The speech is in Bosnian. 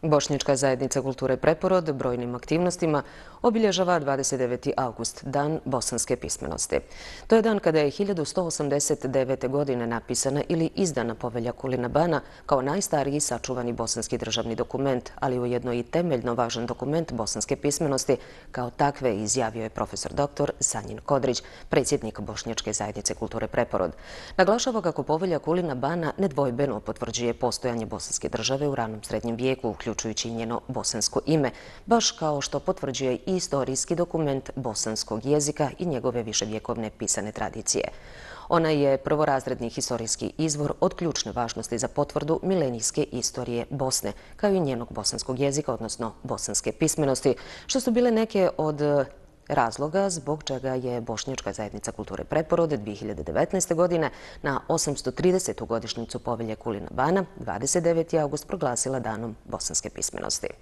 Bošnička zajednica kulture Preporod brojnim aktivnostima obilježava 29. august, dan bosanske pismenosti. To je dan kada je 1189. godine napisana ili izdana povelja Kulina Bana kao najstariji sačuvani bosanski državni dokument, ali ujedno i temeljno važan dokument bosanske pismenosti, kao takve izjavio je profesor dr. Sanjin Kodrić, predsjednik Bošnjačke zajednice kulture Preporod. Naglašava kako povelja Kulina Bana nedvojbeno potvrđuje postojanje bosanske države u ranom srednjem vijeku, uključujući uključujući njeno bosansko ime, baš kao što potvrđuje i istorijski dokument bosanskog jezika i njegove viševjekovne pisane tradicije. Ona je prvorazredni historijski izvor od ključne važnosti za potvrdu milenijske istorije Bosne, kao i njenog bosanskog jezika, odnosno bosanske pismenosti, što su bile neke od razloga zbog čega je Bošnjačka zajednica kulture preporode 2019. godine na 830. godišnjicu povelje Kulina Bana 29. august proglasila danom bosanske pismenosti.